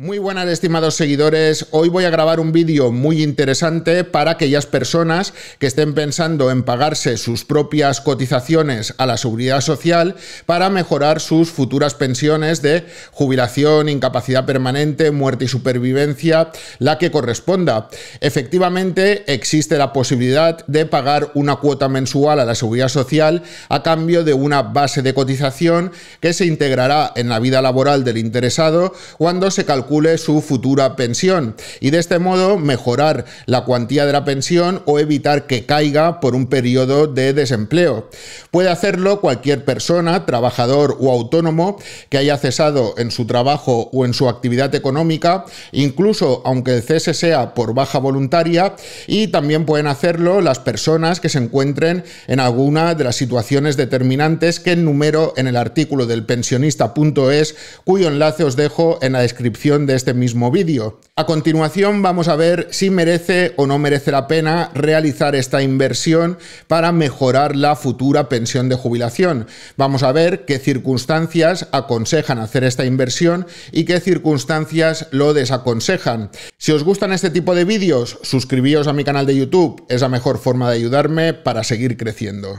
Muy buenas estimados seguidores, hoy voy a grabar un vídeo muy interesante para aquellas personas que estén pensando en pagarse sus propias cotizaciones a la seguridad social para mejorar sus futuras pensiones de jubilación, incapacidad permanente, muerte y supervivencia, la que corresponda. Efectivamente existe la posibilidad de pagar una cuota mensual a la seguridad social a cambio de una base de cotización que se integrará en la vida laboral del interesado cuando se calcula su futura pensión y de este modo mejorar la cuantía de la pensión o evitar que caiga por un periodo de desempleo. Puede hacerlo cualquier persona, trabajador o autónomo que haya cesado en su trabajo o en su actividad económica, incluso aunque el cese sea por baja voluntaria y también pueden hacerlo las personas que se encuentren en alguna de las situaciones determinantes que enumero en el artículo del pensionista.es cuyo enlace os dejo en la descripción de este mismo vídeo. A continuación vamos a ver si merece o no merece la pena realizar esta inversión para mejorar la futura pensión de jubilación. Vamos a ver qué circunstancias aconsejan hacer esta inversión y qué circunstancias lo desaconsejan. Si os gustan este tipo de vídeos, suscribíos a mi canal de YouTube, es la mejor forma de ayudarme para seguir creciendo.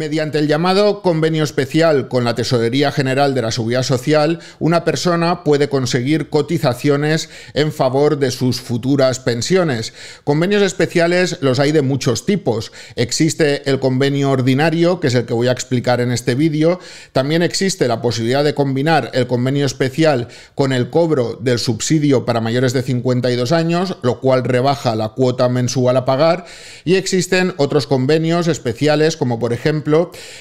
Mediante el llamado convenio especial con la Tesorería General de la Seguridad Social, una persona puede conseguir cotizaciones en favor de sus futuras pensiones. Convenios especiales los hay de muchos tipos. Existe el convenio ordinario, que es el que voy a explicar en este vídeo. También existe la posibilidad de combinar el convenio especial con el cobro del subsidio para mayores de 52 años, lo cual rebaja la cuota mensual a pagar. Y existen otros convenios especiales, como por ejemplo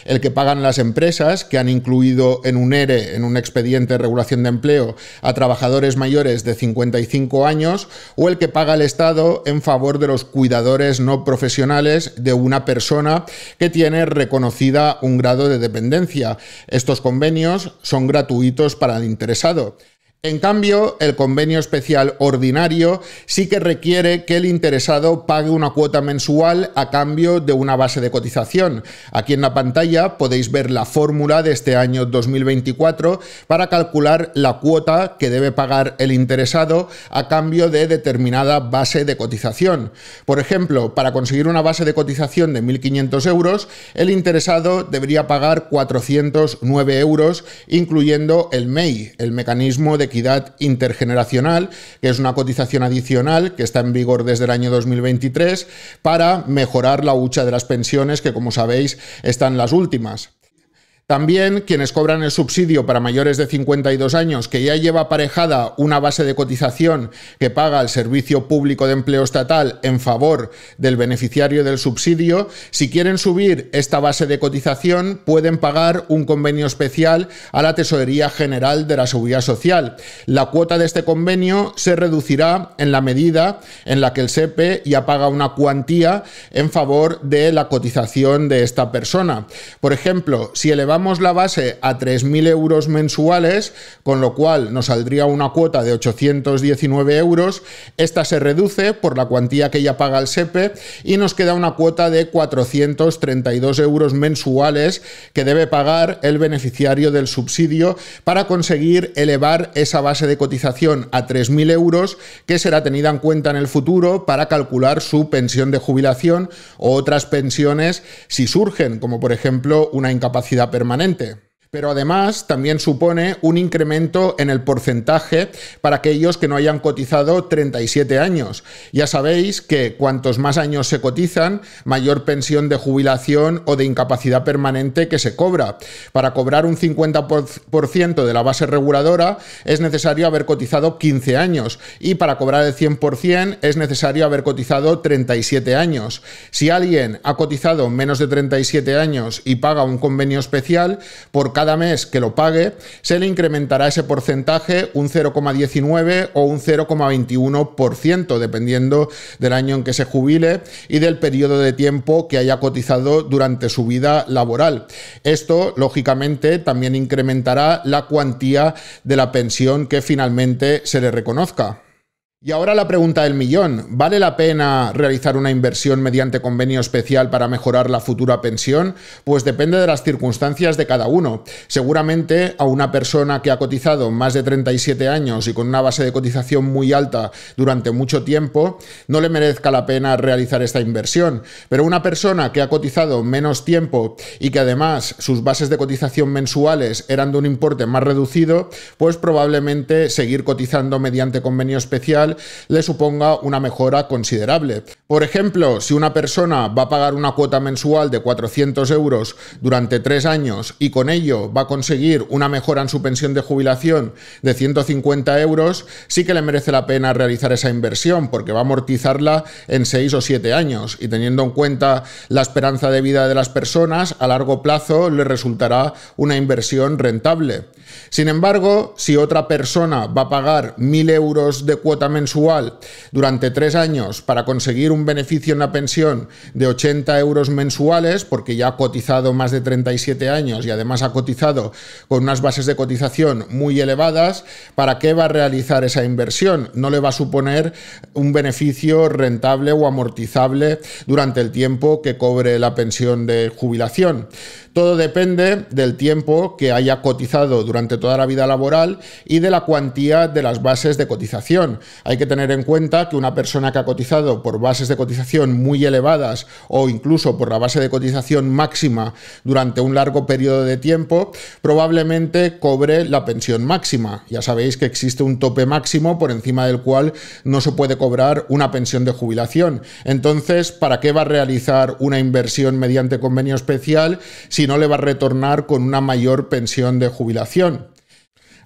el que pagan las empresas que han incluido en un ERE, en un expediente de regulación de empleo, a trabajadores mayores de 55 años, o el que paga el Estado en favor de los cuidadores no profesionales de una persona que tiene reconocida un grado de dependencia. Estos convenios son gratuitos para el interesado. En cambio, el convenio especial ordinario sí que requiere que el interesado pague una cuota mensual a cambio de una base de cotización. Aquí en la pantalla podéis ver la fórmula de este año 2024 para calcular la cuota que debe pagar el interesado a cambio de determinada base de cotización. Por ejemplo, para conseguir una base de cotización de 1.500 euros, el interesado debería pagar 409 euros, incluyendo el MEI, el mecanismo de equidad intergeneracional, que es una cotización adicional que está en vigor desde el año 2023 para mejorar la hucha de las pensiones, que como sabéis están las últimas. También quienes cobran el subsidio para mayores de 52 años, que ya lleva aparejada una base de cotización que paga el Servicio Público de Empleo Estatal en favor del beneficiario del subsidio, si quieren subir esta base de cotización pueden pagar un convenio especial a la Tesorería General de la Seguridad Social. La cuota de este convenio se reducirá en la medida en la que el SEPE e ya paga una cuantía en favor de la cotización de esta persona. Por ejemplo, si elevamos la base a 3.000 euros mensuales, con lo cual nos saldría una cuota de 819 euros. Esta se reduce por la cuantía que ya paga el SEPE e y nos queda una cuota de 432 euros mensuales que debe pagar el beneficiario del subsidio para conseguir elevar esa base de cotización a 3.000 euros que será tenida en cuenta en el futuro para calcular su pensión de jubilación o otras pensiones si surgen, como por ejemplo una incapacidad permanente permanente. Pero además también supone un incremento en el porcentaje para aquellos que no hayan cotizado 37 años. Ya sabéis que cuantos más años se cotizan, mayor pensión de jubilación o de incapacidad permanente que se cobra. Para cobrar un 50% de la base reguladora es necesario haber cotizado 15 años y para cobrar el 100% es necesario haber cotizado 37 años. Si alguien ha cotizado menos de 37 años y paga un convenio especial, por cada mes que lo pague, se le incrementará ese porcentaje un 0,19 o un 0,21%, dependiendo del año en que se jubile y del periodo de tiempo que haya cotizado durante su vida laboral. Esto, lógicamente, también incrementará la cuantía de la pensión que finalmente se le reconozca. Y ahora la pregunta del millón. ¿Vale la pena realizar una inversión mediante convenio especial para mejorar la futura pensión? Pues depende de las circunstancias de cada uno. Seguramente a una persona que ha cotizado más de 37 años y con una base de cotización muy alta durante mucho tiempo, no le merezca la pena realizar esta inversión. Pero una persona que ha cotizado menos tiempo y que además sus bases de cotización mensuales eran de un importe más reducido, pues probablemente seguir cotizando mediante convenio especial le suponga una mejora considerable. Por ejemplo, si una persona va a pagar una cuota mensual de 400 euros durante tres años y con ello va a conseguir una mejora en su pensión de jubilación de 150 euros, sí que le merece la pena realizar esa inversión porque va a amortizarla en seis o siete años y teniendo en cuenta la esperanza de vida de las personas, a largo plazo le resultará una inversión rentable. Sin embargo, si otra persona va a pagar 1.000 euros de cuota mensual, mensual durante tres años para conseguir un beneficio en la pensión de 80 euros mensuales, porque ya ha cotizado más de 37 años y además ha cotizado con unas bases de cotización muy elevadas, ¿para qué va a realizar esa inversión? No le va a suponer un beneficio rentable o amortizable durante el tiempo que cobre la pensión de jubilación. Todo depende del tiempo que haya cotizado durante toda la vida laboral y de la cuantía de las bases de cotización hay que tener en cuenta que una persona que ha cotizado por bases de cotización muy elevadas o incluso por la base de cotización máxima durante un largo periodo de tiempo, probablemente cobre la pensión máxima. Ya sabéis que existe un tope máximo por encima del cual no se puede cobrar una pensión de jubilación. Entonces, ¿para qué va a realizar una inversión mediante convenio especial si no le va a retornar con una mayor pensión de jubilación?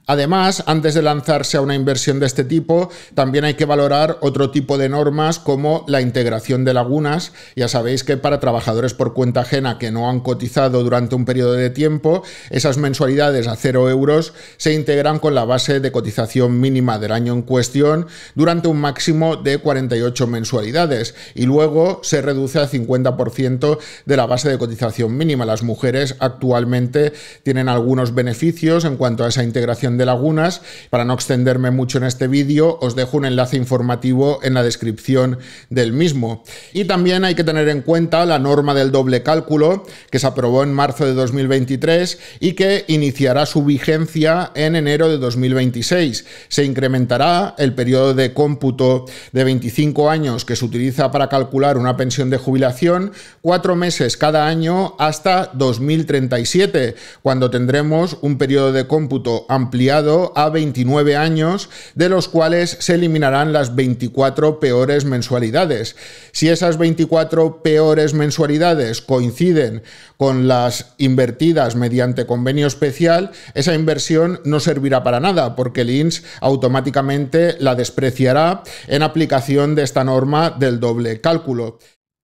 Además, antes de lanzarse a una inversión de este tipo, también hay que valorar otro tipo de normas como la integración de lagunas. Ya sabéis que para trabajadores por cuenta ajena que no han cotizado durante un periodo de tiempo, esas mensualidades a cero euros se integran con la base de cotización mínima del año en cuestión durante un máximo de 48 mensualidades y luego se reduce al 50% de la base de cotización mínima. Las mujeres actualmente tienen algunos beneficios en cuanto a esa integración de lagunas. Para no extenderme mucho en este vídeo, os dejo un enlace informativo en la descripción del mismo. Y también hay que tener en cuenta la norma del doble cálculo que se aprobó en marzo de 2023 y que iniciará su vigencia en enero de 2026. Se incrementará el periodo de cómputo de 25 años que se utiliza para calcular una pensión de jubilación cuatro meses cada año hasta 2037, cuando tendremos un periodo de cómputo ampliado a 29 años, de los cuales se eliminarán las 24 peores mensualidades. Si esas 24 peores mensualidades coinciden con las invertidas mediante convenio especial, esa inversión no servirá para nada porque el INS automáticamente la despreciará en aplicación de esta norma del doble cálculo.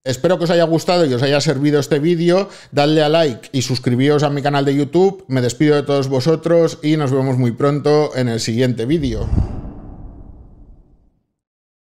Espero que os haya gustado y os haya servido este vídeo. Dadle a like y suscribíos a mi canal de YouTube. Me despido de todos vosotros y nos vemos muy pronto en el siguiente vídeo.